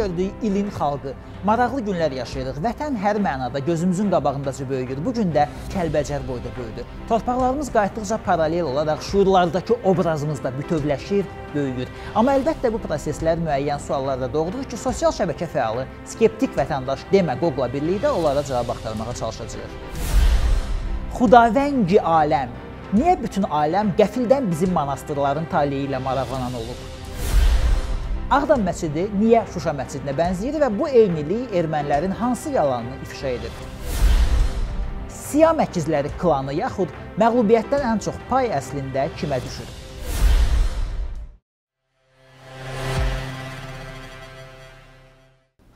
gördük ilin xalqı. Maraqlı günlər yaşayırıq. Vətən hər mənada gözümüzün qabağındaca böyüyür. Bu gün də Kəlbəcər boyda böyüdü. Torpaqlarımız qayıtdıqca paralel olaraq şuurlardakı obrazımız da bütövləşir, böyüyür. Amma əlbəttə bu proseslər müəyyən suallarda doğurur ki, sosial şəbəkə fəalı skeptik vətəndaş demə Qoqla birlikdə onlara cavab axtarmağa çalışacağıq. Xudavəngi aləm Niyə bütün aləm qəfildən bizim monastırların taleyi ilə maraqlanan olub? Ağdam məscidi niyə Şuşa məscidinə bənzəyir və bu eynilik ermənilərin hansı yalanını ifşa edir? Siya məkizləri klanı yaxud məğlubiyyətdən ən çox pay əslində kimə düşür?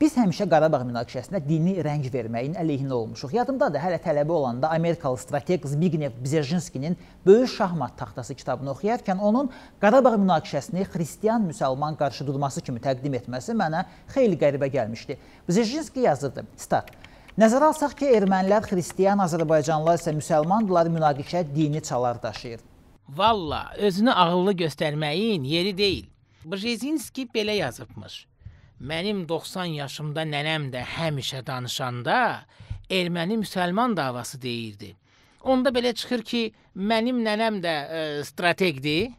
Biz həmişə Qarabağ münaqişəsinə dini rəng verməyin əleyhinə olmuşuq. Yadımdadır, hələ tələbə olanda Amerikalı strateq Zbignev Bzeržinskinin Böyük şahmat taxtası kitabını oxuyarkən onun Qarabağ münaqişəsini xristiyan-müsəlman qarşıdurması kimi təqdim etməsi mənə xeyli qəribə gəlmişdi. Bzeržinski yazırdı, stat, Nəzərə alsaq ki, ermənilər xristiyan, azərbaycanlılar isə müsəlmandılar, münaqişə dini çalar daşıyır. Valla, özünü ağıllı göstərməyin yeri deyil. Brzezinski belə yazıbmış. Mənim 90 yaşımda nənəm də həmişə danışanda erməni müsəlman davası deyirdi. Onda belə çıxır ki, mənim nənəm də e, strateqdir.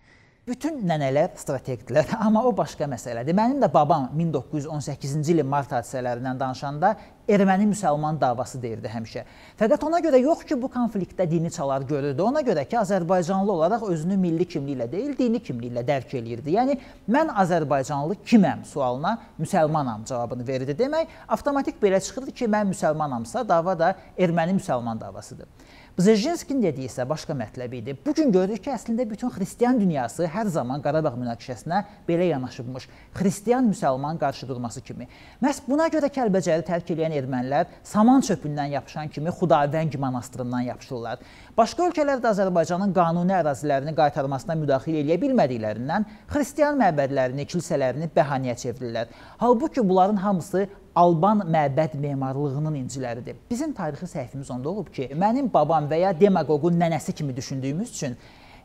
Bütün nənələr strateqdirlər, amma o başqa məsələdir. Mənim də babam 1918-ci ilin mart hadisələrindən danışanda erməni-müsəlman davası deyirdi həmişə. Fəqət ona görə yox ki, bu konfliktdə dini çalar görürdü. Ona görə ki, Azərbaycanlı olaraq özünü milli kimliklə deyil, dini kimliklə dərk eləyirdi. Yəni mən Azərbaycanlı kiməm sualına müsəlmanam cavabını verirdi. Demək, avtomatik belə çıxırdı ki, mən müsəlmanamsa dava da erməni-müsəlman davasıdır. Bzezinskinin dediyi isə başqa mətləbi idi. Bu gün görürük ki, əslində bütün xristian dünyası hər zaman Qarabağ münaqişəsinə belə yanaşıbmış. Xristian-müsəlman qarşıdurması kimi. Məhz buna görə Kəlbəcəri tərk edən düşən ermənilər saman çöpündən yapışan kimi Xudavəng monastırından yapışırlar. Başqa ölkələrdə Azərbaycanın qanuni ərazilərini qaytarmasına müdaxilə eləyə bilmədiklərindən xristian məbədlərini, kilsələrini bəhanəyə çevirirlər. Halbuki bunların hamısı Alban məbəd memarlığının inciləridir. Bizim tarixi səhifimiz onda olub ki, mənim babam və ya demagoqun nənəsi kimi düşündüyümüz üçün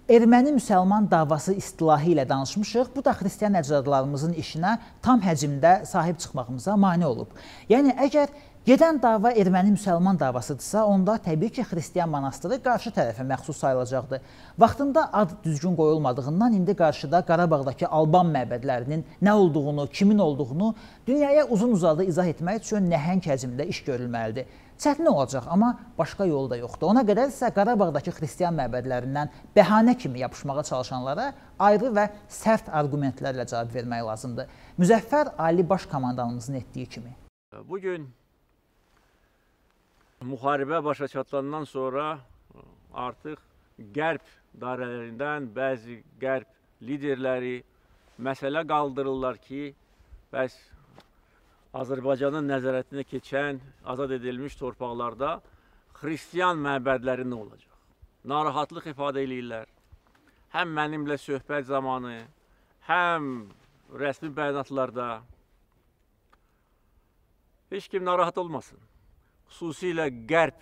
Erməni-müsəlman davası istilahı ilə danışmışıq. Bu da xristian əcdadlarımızın işinə tam həcmdə sahib çıxmağımıza mane olub. Yəni əgər gedən dava erməni-müsəlman davasıdırsa, onda təbii ki, xristian monastırı qarşı tərəfə məxsus sayılacaqdı. Vaxtında ad düzgün qoyulmadığından indi qarşıda Qarabağdakı Alban məbədlərinin nə olduğunu, kimin olduğunu dünyaya uzun-uzadı izah etmək üçün nəhəng həcmdə iş görülməlidir. Çətin olacaq, amma başqa yolu da yoxdur. Ona qədər isə Qarabağdakı xristian məbədlərindən bəhanə kimi yapışmağa çalışanlara ayrı və sərt arqumentlərlə cavab vermək lazımdır. Müzəffər Ali Baş komandanımızın etdiyi kimi. Bu gün müharibə başa çatdandan sonra artıq qərb dairələrindən bəzi qərb liderləri məsələ qaldırırlar ki, bəs Azərbaycanın nəzarətinə keçən azad edilmiş torpaqlarda xristiyan məbədləri nə olacaq? Narahatlıq ifadə eləyirlər. Həm mənimlə söhbət zamanı, həm rəsmi bəyanatlarda heç kim narahat olmasın. Xüsusilə qərb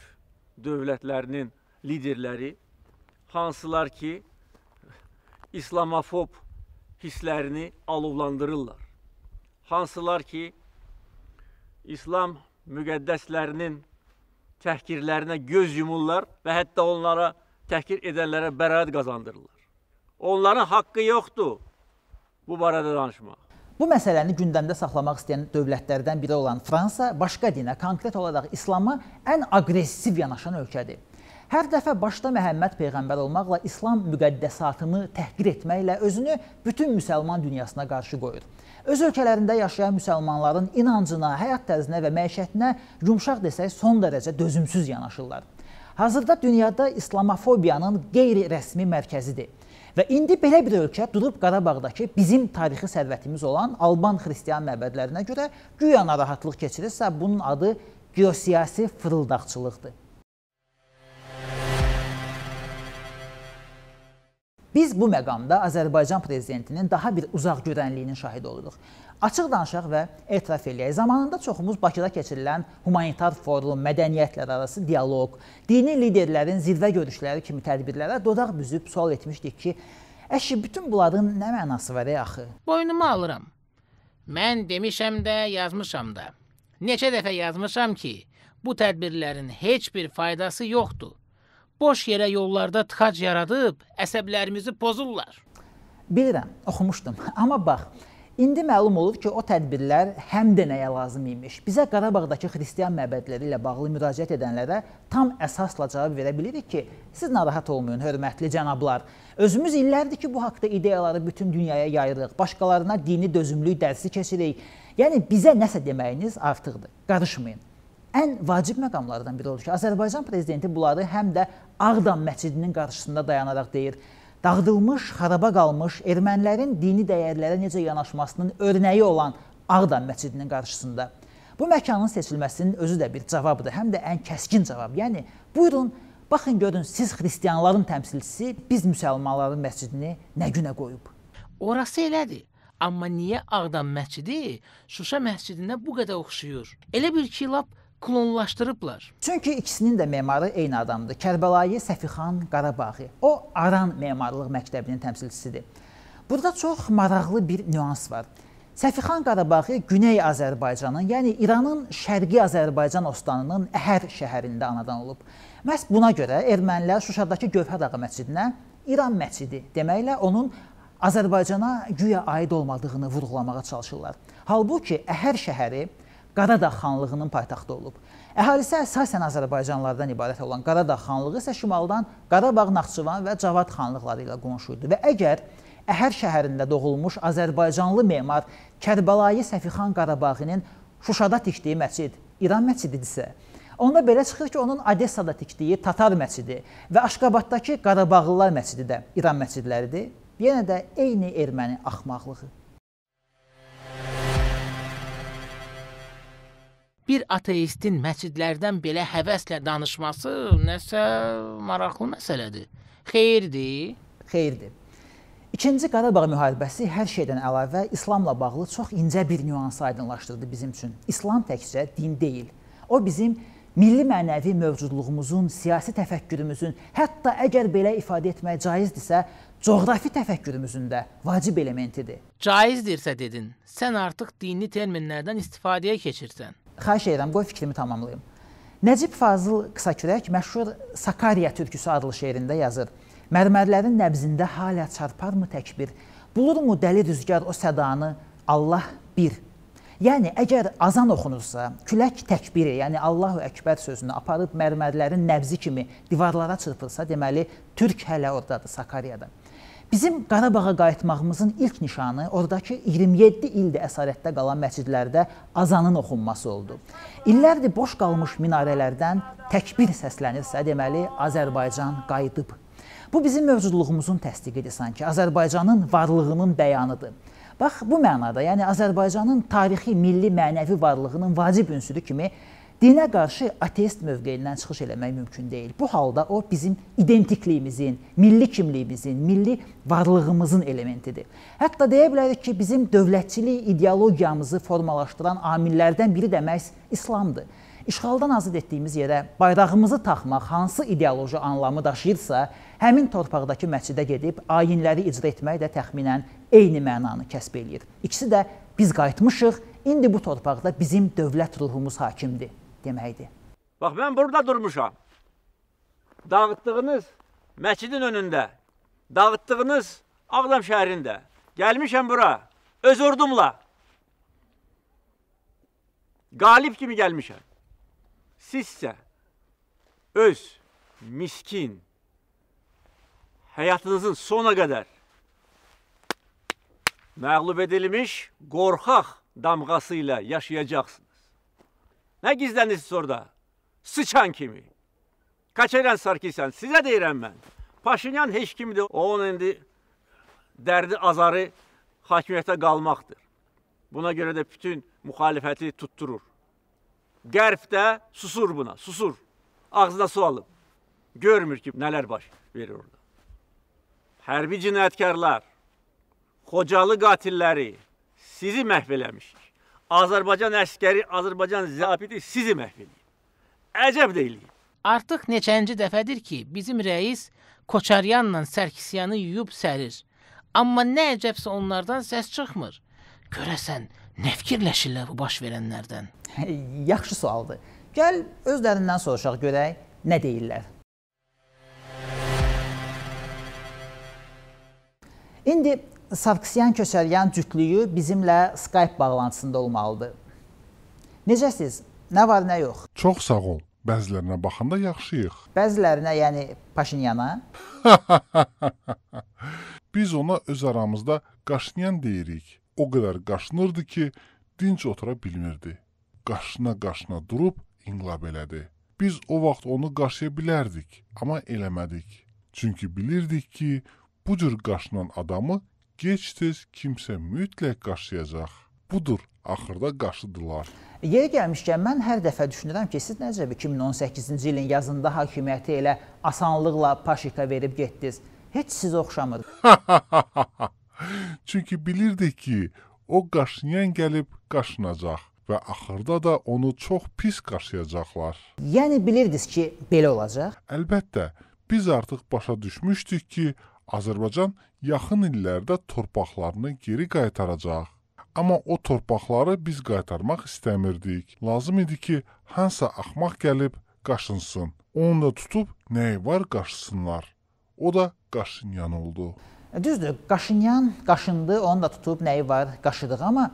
dövlətlərinin liderləri, hansılar ki, islamofob hisslərini alovlandırırlar. Hansılar ki, İslam müqəddəslərinin təhqirlərinə göz yumurlar və hətta onlara təhqir edənlərə bəraət qazandırırlar. Onların haqqı yoxdur bu barədə danışmaq. Bu məsələni gündəmdə saxlamaq istəyən dövlətlərdən biri olan Fransa başqa dinə, konkret olaraq İslam'a ən aqressiv yanaşan ölkədir. Hər dəfə başda Məhəmməd peyğəmbər olmaqla İslam müqəddəsatını təhqir etməklə özünü bütün müsəlman dünyasına qarşı qoyur. Öz ölkələrində yaşayan müsəlmanların inancına, həyat tərzinə və məişətinə yumşaq desək son dərəcə dözümsüz yanaşırlar. Hazırda dünyada İslamofobiyanın qeyri-rəsmi mərkəzidir. Və indi belə bir ölkə durub Qarabağdakı bizim tarixi sərvətimiz olan Alban xristian məbədlərinə görə güya narahatlıq keçirirsə, bunun adı geosiyasi fırıldaqçılıqdır. Biz bu məqamda Azərbaycan prezidentinin daha bir uzaq görənliyinin şahidi oluruq. Açıq danışaq və etiraf eləyək. Zamanında çoxumuz Bakıda keçirilən humanitar forum, mədəniyyətlər arası dialoq, dini liderlərin zirvə görüşləri kimi tədbirlərə dodaq büzüb sual etmişdik ki, əşi bütün bunların nə mənası var ey axı? Boynuma alıram. Mən demişəm də, yazmışam da. Neçə dəfə yazmışam ki, bu tədbirlərin heç bir faydası yoxdur boş yerə yollarda tıxac yaradıb əsəblərimizi pozurlar. Bilirəm, oxumuşdum. Amma bax, İndi məlum olur ki, o tədbirlər həm də nəyə lazım imiş. Bizə Qarabağdakı xristian məbədləri ilə bağlı müraciət edənlərə tam əsasla cavab verə bilirik ki, siz narahat olmayın, hörmətli cənablar. Özümüz illərdir ki, bu haqda ideyaları bütün dünyaya yayırıq, başqalarına dini dözümlülük dərsi keçirik. Yəni bizə nəsə deməyiniz artıqdır. Qarışmayın ən vacib məqamlardan biri odur ki, Azərbaycan prezidenti bunları həm də Ağdam məscidinin qarşısında dayanaraq deyir. Dağıdılmış, xaraba qalmış ermənilərin dini dəyərlərə necə yanaşmasının örnəyi olan Ağdam məscidinin qarşısında. Bu məkanın seçilməsinin özü də bir cavabdır, həm də ən kəskin cavab. Yəni buyurun, baxın görün siz xristianların təmsilçisi, biz müsəlmanların məscidini nə günə qoyub. Orası elədir. Amma niyə Ağdam məscidi Şuşa məscidinə bu qədər oxşuyur? Elə bil ki, lap klonlaşdırıblar. Çünki ikisinin də memarı eyni adamdır. Kərbəlayı Səfixan Qarabaği. O Aran memarlıq məktəbinin təmsilçisidir. Burada çox maraqlı bir nüans var. Səfixan Qarabaği Güney Azərbaycanın, yəni İranın Şərqi Azərbaycan ostanının Əhər şəhərində anadan olub. Məs buna görə ermənilər Şuşadakı Gövhər ağa məscidinə İran məscidi deməklə onun Azərbaycana güya aid olmadığını vurğulamağa çalışırlar. Halbuki Əhər şəhəri Qaradağ xanlığının paytaxtı olub. Əhalisi əsasən Azərbaycanlardan ibarət olan Qaradağ xanlığı isə şimaldan Qarabağ, Naxçıvan və Cavad xanlıqları ilə qonşu idi və əgər Əhər şəhərində doğulmuş Azərbaycanlı memar Kərbəlayı Səfixan Qarabağinin Şuşada tikdiyi məscid İran məscididirsə, onda belə çıxır ki, onun Odessada tikdiyi Tatar məscidi və Aşqabadakı Qarabağlılar məscidi də İran məscidləridir. Yenə də eyni erməni axmaqlığı. bir ateistin məscidlərdən belə həvəslə danışması nəsə maraqlı məsələdir. Xeyirdir. Xeyirdir. İkinci Qarabağ müharibəsi hər şeydən əlavə İslamla bağlı çox incə bir nüansı aydınlaşdırdı bizim üçün. İslam təkcə din deyil. O bizim milli mənəvi mövcudluğumuzun, siyasi təfəkkürümüzün, hətta əgər belə ifadə etmək caizdirsə, coğrafi təfəkkürümüzün də vacib elementidir. Caizdirsə dedin, sən artıq dini terminlərdən istifadəyə keçirsən. Xahiş edirəm, qoy fikrimi tamamlayım. Nəcib Fazıl Qısakürək məşhur Sakarya türküsü adlı şeirində yazır. Mərmərlərin nəbzində hala çarparmı təkbir? Bulurmu dəli rüzgar o sədanı Allah bir? Yəni əgər azan oxunursa, külək təkbiri, yəni Allahu Əkbər sözünü aparıb mərmərlərin nəbzi kimi divarlara çırpılsa, deməli türk hələ ordadır Sakaryada. Bizim Qarabağa qayıtmağımızın ilk nişanı ordakı 27 ildə əsarətdə qalan məscidlərdə azanın oxunması oldu. İllərdir boş qalmış minarələrdən təkbir səslənirsə, deməli Azərbaycan qayıdıb. Bu bizim mövcudluğumuzun təsdiqidir sanki. Azərbaycanın varlığının bəyanıdır. Bax bu mənada, yəni Azərbaycanın tarixi, milli, mənəvi varlığının vacib ünsürü kimi dinə qarşı ateist mövqeyindən çıxış eləmək mümkün deyil. Bu halda o bizim identikliyimizin, milli kimliyimizin, milli varlığımızın elementidir. Hətta deyə bilərik ki, bizim dövlətçilik ideologiyamızı formalaşdıran amillərdən biri də məhz İslamdır. İşğaldan azad etdiyimiz yerə bayrağımızı taxmaq hansı ideoloji anlamı daşıyırsa, həmin torpaqdakı məscidə gedib ayinləri icra etmək də təxminən eyni mənanı kəsb eləyir. İkisi də biz qayıtmışıq, İndi bu torpaqda bizim dövlət ruhumuz hakimdir deməkdir. Bax, mən burada durmuşam. Dağıtdığınız məsidin önündə, dağıtdığınız Ağdam şəhərində. Gəlmişəm bura, öz ordumla. Qalib kimi gəlmişəm. Sizsə öz miskin həyatınızın sona qədər məğlub edilmiş qorxaq damğası ilə yaşayacaqsınız. Nə gizlənirsiniz orada? Sıçan kimi. Qaçayran Sarkisyan, sizə deyirəm mən. Paşinyan heç kimdir. Onun indi dərdi, azarı hakimiyyətdə qalmaqdır. Buna görə də bütün müxalifəti tutturur. Qərb də susur buna, susur. Ağzına su alıb. Görmür ki, nələr baş verir orada. Hərbi cinayətkarlar, Xocalı qatilləri sizi məhv eləmişik. Azərbaycan əskəri, Azərbaycan zabiti sizi məhv edir. Əcəb deyilik. Artıq neçənci dəfədir ki, bizim rəis Koçaryanla Sərkisyanı yuyub sərir. Amma nə əcəbsə onlardan səs çıxmır. Görəsən, nə fikirləşirlər bu baş verənlərdən? Yaxşı sualdır. Gəl özlərindən soruşaq görək nə deyirlər. İndi Sarkisyan Köçəryan cütlüyü bizimlə Skype bağlantısında olmalıdır. Necəsiz? Nə var, nə yox? Çox sağ ol. Bəzilərinə baxanda yaxşıyıq. Bəzilərinə, yəni Paşinyana? Biz ona öz aramızda Qaşnyan deyirik. O qədər qaşınırdı ki, dinc otura bilmirdi. Qaşına-qaşına durub inqilab elədi. Biz o vaxt onu qaşıya bilərdik, amma eləmədik. Çünki bilirdik ki, bu cür qaşınan adamı gec-tez kimsə mütləq qaşıyacaq. Budur, axırda qaşıdılar. Yeri gəlmişkən, mən hər dəfə düşünürəm ki, siz necə 2018-ci ilin yazında hakimiyyəti elə asanlıqla Paşika verib getdiniz. Heç siz oxşamır. Çünki bilirdik ki, o qaşıyan gəlib qaşınacaq və axırda da onu çox pis qaşıyacaqlar. Yəni bilirdiniz ki, belə olacaq? Əlbəttə, biz artıq başa düşmüşdük ki, Azərbaycan yaxın illərdə torpaqlarını geri qaytaracaq. Amma o torpaqları biz qaytarmaq istəmirdik. Lazım idi ki, hansısa axmaq gəlib qaşınsın. Onu da tutub nəyi var qaşısınlar. O da Qaşınyan oldu. Düzdür, Qaşınyan qaşındı, onu da tutub nəyi var qaşıdıq, amma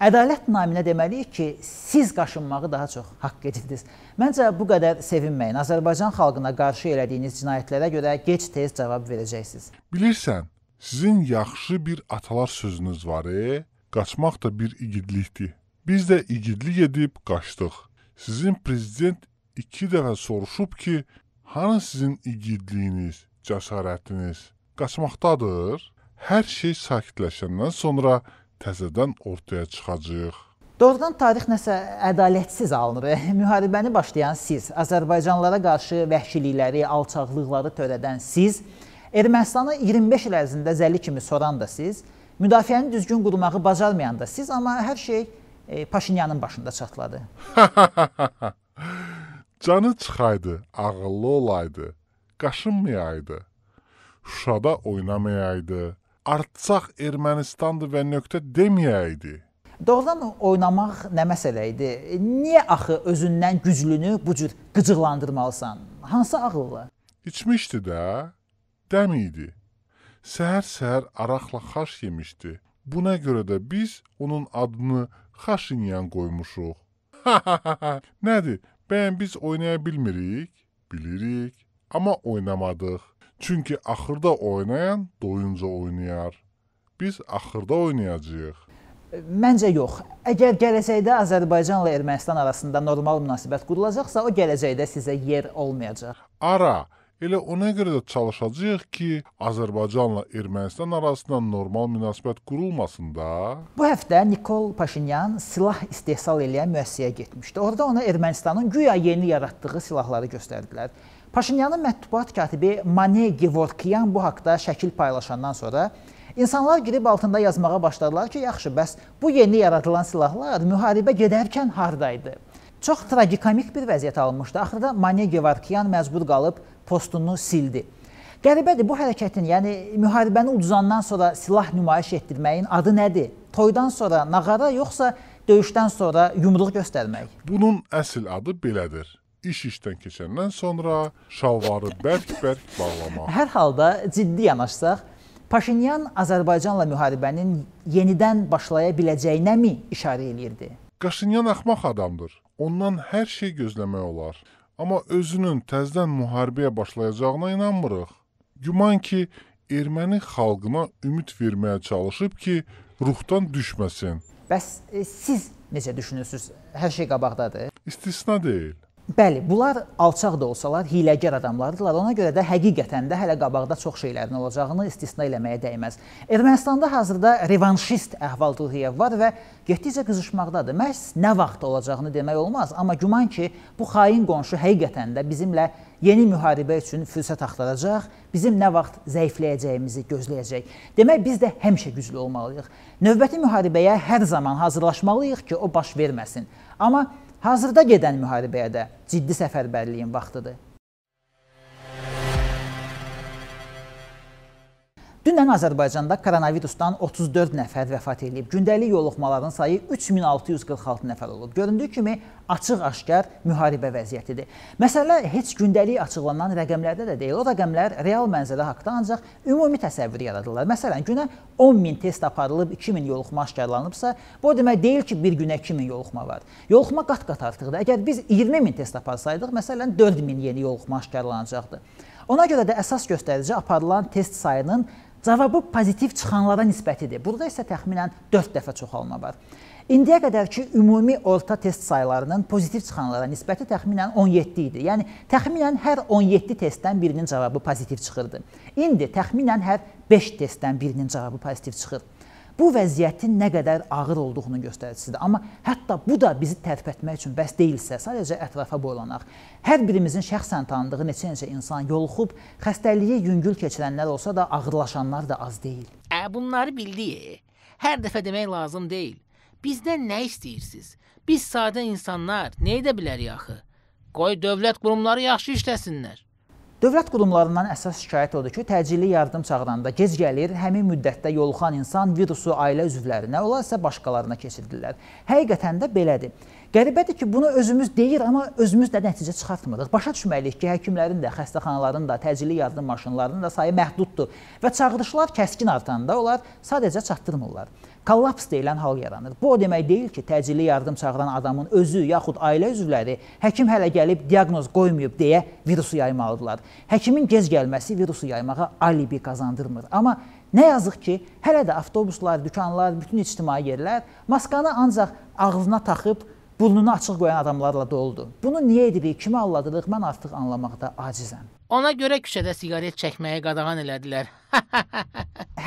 Ədalət naminə deməliyik ki, siz qaşınmağı daha çox haqq edirdiniz. Məncə bu qədər sevinməyin. Azərbaycan xalqına qarşı elədiyiniz cinayətlərə görə gec-tez cavab verəcəksiniz. Bilirsən, sizin yaxşı bir atalar sözünüz var, e? Qaçmaq da bir igidlikdir. Biz də igidlik edib qaçdıq. Sizin prezident 2 dəfə soruşub ki, hanı sizin igidliyiniz, cəsarətiniz? Qaçmaqdadır. Hər şey sakitləşəndən sonra təzədən ortaya çıxacaq. Doğrudan tarix nəsə ədalətsiz alınır. Müharibəni başlayan siz, Azərbaycanlılara qarşı vəhşilikləri, alçaqlıqları törədən siz, Ermənistanı 25 il ərzində zəli kimi soran da siz, müdafiəni düzgün qurmağı bacarmayan da siz, amma hər şey e, Paşinyanın başında çatladı. Canı çıxaydı, ağıllı olaydı, qaşınmayaydı. Şuşada oynamayaydı, artsaq Ermənistandır və nöqtə deməyəydi. Doğrudan oynamaq nə məsələ idi? Niyə axı özündən güclünü bu cür qıcıqlandırmalısan? Hansı ağılla? İçmişdi də, dəm idi. Səhər-səhər araqla xaş yemişdi. Buna görə də biz onun adını Xaşinyan qoymuşuq. Nədir? Bəyən biz oynaya bilmirik? Bilirik, amma oynamadıq. Çünki axırda oynayan doyunca oynayar. Biz axırda oynayacağıq. Məncə yox. Əgər gələcəkdə Azərbaycanla Ermənistan arasında normal münasibət qurulacaqsa, o gələcəkdə sizə yer olmayacaq. Ara Elə ona görə də çalışacağıq ki, Azərbaycanla Ermənistan arasında normal münasibət qurulmasın da. Bu həftə Nikol Paşinyan silah istehsal edən müəssisəyə getmişdi. Orda ona Ermənistanın güya yeni yaratdığı silahları göstərdilər. Paşinyanın mətbuat katibi Mane Gevorkyan bu haqda şəkil paylaşandan sonra insanlar girib altında yazmağa başladılar ki, yaxşı, bəs bu yeni yaradılan silahlar müharibə gedərkən hardaydı? Çox tragikomik bir vəziyyət alınmışdı. Axırda Mane Gevorkyan məcbur qalıb postunu sildi. Qəribədir bu hərəkətin, yəni müharibəni uduzandan sonra silah nümayiş etdirməyin adı nədir? Toydan sonra nağara yoxsa döyüşdən sonra yumruq göstərmək? Bunun əsl adı belədir iş işdən keçəndən sonra şalvarı bərk-bərk bağlamaq. Hər halda ciddi yanaşsaq, Paşinyan Azərbaycanla müharibənin yenidən başlaya biləcəyinə mi işarə eləyirdi? Paşinyan axmaq adamdır. Ondan hər şey gözləmək olar. Amma özünün təzədən müharibəyə başlayacağına inanmırıq. Güman ki, erməni xalqına ümid verməyə çalışıb ki, ruhdan düşməsin. Bəs e, siz necə düşünürsüz? Hər şey qabaqdadır. İstisna deyil. Bəli, bunlar alçaq da olsalar, hiləgər adamlardılar. Ona görə də həqiqətən də hələ qabaqda çox şeylərin olacağını istisna eləməyə dəyməz. Ermənistanda hazırda revanşist əhval-ruhiyyə var və getdikcə qızışmaqdadır. Məhz nə vaxt olacağını demək olmaz, amma güman ki, bu xain qonşu həqiqətən də bizimlə yeni müharibə üçün fürsət axtaracaq, bizim nə vaxt zəifləyəcəyimizi gözləyəcək. Demək, biz də həmişə güclü olmalıyıq. Növbəti müharibəyə hər zaman hazırlaşmalıyıq ki, o baş verməsin. Amma Hazırda gedən müharibəyə də ciddi səfərbərliyin vaxtıdır. Dünən Azərbaycanda koronavirusdan 34 nəfər vəfat edib. Gündəlik yoluxmaların sayı 3646 nəfər olub. Göründüyü kimi açıq-aşkar müharibə vəziyyətidir. Məsələ heç gündəlik açıqlanan rəqəmlərdə də deyil. O rəqəmlər real mənzərə haqqında ancaq ümumi təsəvvür yaradırlar. Məsələn, günə 10 min test aparılıb 2 min yoluxma aşkarlanıbsa, bu o demək deyil ki, bir günə 2 min yoluxma var. Yoluxma qat-qat artıqdır. Əgər biz 20 min test aparsaydıq, məsələn 4 min yeni yoluxma aşkarlanacaqdı. Ona görə də əsas göstərici aparılan test sayının Cavabı pozitiv çıxanlara nisbətidir. Burada isə təxminən 4 dəfə çoxalma var. İndiyə qədər ki, ümumi orta test saylarının pozitiv çıxanlara nisbəti təxminən 17 idi. Yəni, təxminən hər 17 testdən birinin cavabı pozitiv çıxırdı. İndi təxminən hər 5 testdən birinin cavabı pozitiv çıxır bu vəziyyətin nə qədər ağır olduğunu göstəricisidir. Amma hətta bu da bizi tərpətmək üçün bəs deyilsə, sadəcə ətrafa boylanaq. Hər birimizin şəxsən tanıdığı neçə-neçə insan yoluxub xəstəliyi yüngül keçirənlər olsa da ağırlaşanlar da az deyil. Ə, bunları bildik. Hər dəfə demək lazım deyil. Bizdən nə istəyirsiniz? Biz sadə insanlar nə edə bilərik axı? Qoy dövlət qurumları yaxşı işləsinlər. Dövlət qurumlarından əsas şikayət odur ki, təcili yardım çağıranda gec gəlir, həmin müddətdə yoluxan insan virusu ailə üzvlərinə, onlar isə başqalarına keçirdirlər. Həqiqətən də belədir. Qəribədir ki, bunu özümüz deyir, amma özümüz də nəticə çıxartmırıq. Başa düşməliyik ki, həkimlərin də, xəstəxanaların da, təcili yardım maşınlarının da sayı məhduddur və çağırışlar kəskin artanda onlar sadəcə çatdırmırlar kollaps deyilən hal yaranır. Bu o demək deyil ki, təcili yardım çağıran adamın özü yaxud ailə üzvləri həkim hələ gəlib diaqnoz qoymayıb deyə virusu yaymalıdırlar. Həkimin gec gəlməsi virusu yaymağa alibi qazandırmır. Amma Nə yazıq ki, hələ də avtobuslar, dükanlar, bütün ictimai yerlər maskanı ancaq ağzına taxıb burnunu açıq qoyan adamlarla doludur. Bunu niyə edirik, kimi alladırıq, mən artıq anlamaqda acizəm. Ona görə küçədə siqaret çəkməyə qadağan elədilər.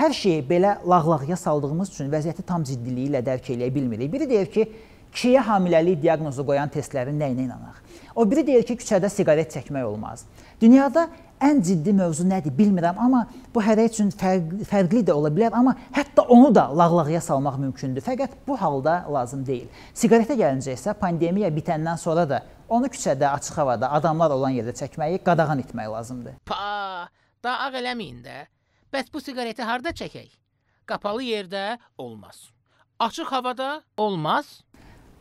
Hər şeyi belə lağlağıya saldığımız üçün vəziyyəti tam ciddiliyi ilə dərk eləyə bilmirik. Biri deyir ki, kiyə hamiləlik diaqnozu qoyan testlərin nəyinə inanaq? O biri deyir ki, küçədə siqaret çəkmək olmaz. Dünyada ən ciddi mövzu nədir bilmirəm, amma bu hər üçün fərqli, fərqli də ola bilər, amma hətta onu da lağlağıya salmaq mümkündür. Fəqət bu halda lazım deyil. Siqaretə gəlincə isə pandemiya bitəndən sonra da onu küçədə, açıq havada, adamlar olan yerdə çəkməyi qadağan etmək lazımdır. Pa, dağ eləməyin də. Bəs bu siqareti harda çəkək? Qapalı yerdə olmaz. Açıq havada olmaz.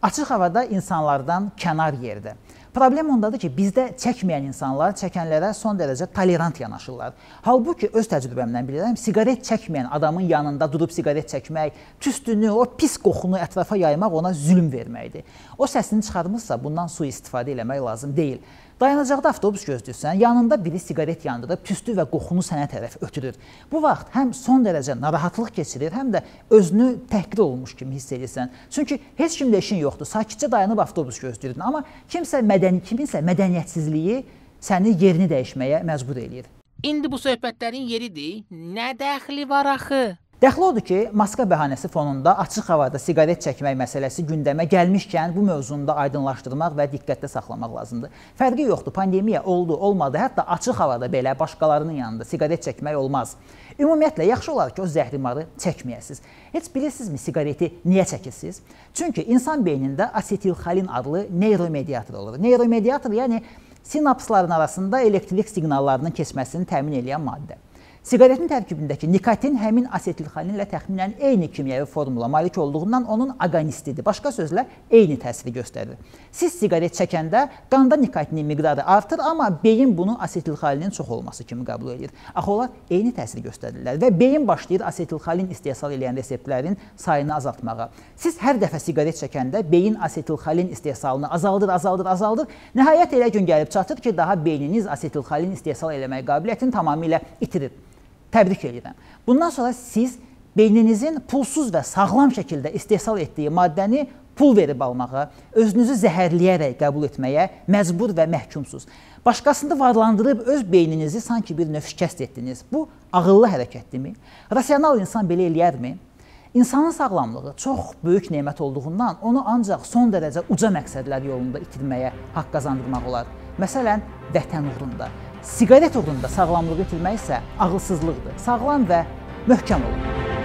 Açıq havada insanlardan kənar yerdə. Problem ondadır ki, bizdə çəkməyən insanlar çəkənlərə son dərəcə tolerant yanaşırlar. Halbuki öz təcrübəmdən bilirəm, siqaret çəkməyən adamın yanında durub siqaret çəkmək, tüstünü, o pis qoxunu ətrafa yaymaq ona zülm verməkdir. O səsini çıxarmırsa, bundan sui-istifadə eləmək lazım deyil. Dayanacaqda avtobus gözləyirsən, yanında biri siqaret yandırır, püstü və qoxunu sənə tərəf ötürür. Bu vaxt həm son dərəcə narahatlıq keçirir, həm də özünü təhqir olunmuş kimi hiss edirsən. Çünki heç kimdə işin yoxdur. Sakitcə dayanıb avtobus gözləyirdin, amma kimsə mədəni kiminsə mədəniyyətsizliyi səni yerini dəyişməyə məcbur eləyir. İndi bu söhbətlərin yeridir. Nə dəxli var axı? Dəxli odur ki, maska bəhanəsi fonunda açıq havada siqaret çəkmək məsələsi gündəmə gəlmişkən bu mövzunu da aydınlaşdırmaq və diqqətdə saxlamaq lazımdır. Fərqi yoxdur, pandemiya oldu, olmadı, hətta açıq havada belə başqalarının yanında siqaret çəkmək olmaz. Ümumiyyətlə, yaxşı olar ki, o zəhrimarı çəkməyəsiz. Heç bilirsinizmi siqareti niyə çəkirsiniz? Çünki insan beynində asetilxalin adlı neyromediator olur. Neyromediator yəni sinapsların arasında elektrik siqnallarının keçməsini təmin edən maddə. Siqaretin tərkibindəki nikotin həmin asetilxalinlə təxminən eyni kimyəvi formula malik olduğundan onun aqonistidir. Başqa sözlə eyni təsiri göstərir. Siz siqaret çəkəndə qanda nikotinin miqdarı artır, amma beyin bunu asetilxalinin çox olması kimi qəbul edir. Axı onlar eyni təsiri göstərirlər və beyin başlayır asetilxalin istehsal edən reseptlərin sayını azaltmağa. Siz hər dəfə siqaret çəkəndə beyin asetilxalin istehsalını azaldır, azaldır, azaldır. Nəhayət elə gün gəlib çatır ki, daha beyniniz asetilxalin istehsal etməyə qabiliyyətini tamamilə itirir təbrik edirəm. Bundan sonra siz beyninizin pulsuz və sağlam şəkildə istehsal etdiyi maddəni pul verib almağa, özünüzü zəhərləyərək qəbul etməyə məcbur və məhkumsuz. Başqasını varlandırıb öz beyninizi sanki bir növ şikəst etdiniz. Bu ağıllı hərəkətdirmi? Rasional insan belə eləyərmi? İnsanın sağlamlığı çox böyük nemət olduğundan onu ancaq son dərəcə uca məqsədlər yolunda itirməyə haqq qazandırmaq olar. Məsələn, vətən uğrunda Siqaret uğrunda sağlamlığı itirmək isə ağılsızlıqdır. Sağlam və möhkəm olun.